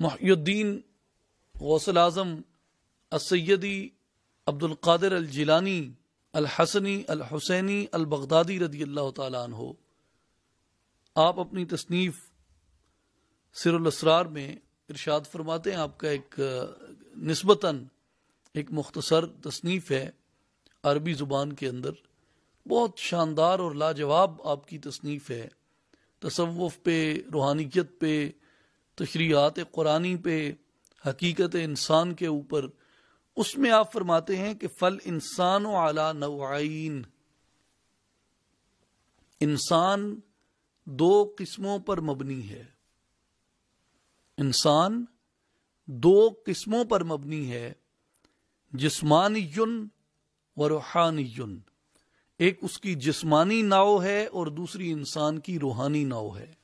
محی الدین غوث اعظم السیدی عبد القادر الجیلانی الحسنی الحسینی البغدادی رضی اللہ تعالیٰ عنہ آپ اپنی تصنیف سر الاسرار میں ارشاد فرماتے ہیں آپ کا ایک نسبتاً ایک مختصر تصنیف ہے عربی زبان کے اندر بہت شاندار اور لاجواب آپ کی تصنیف ہے تصوف پہ روحانیت پہ تشریحات قرآن پہ حقیقت انسان کے اوپر اس میں آپ فرماتے ہیں کہ فل انسان و اعلی نوعین انسان دو قسموں پر مبنی ہے انسان دو قسموں پر مبنی ہے جسمانی یون و روحانی یون ایک اس کی جسمانی ناؤ ہے اور دوسری انسان کی روحانی ناؤ ہے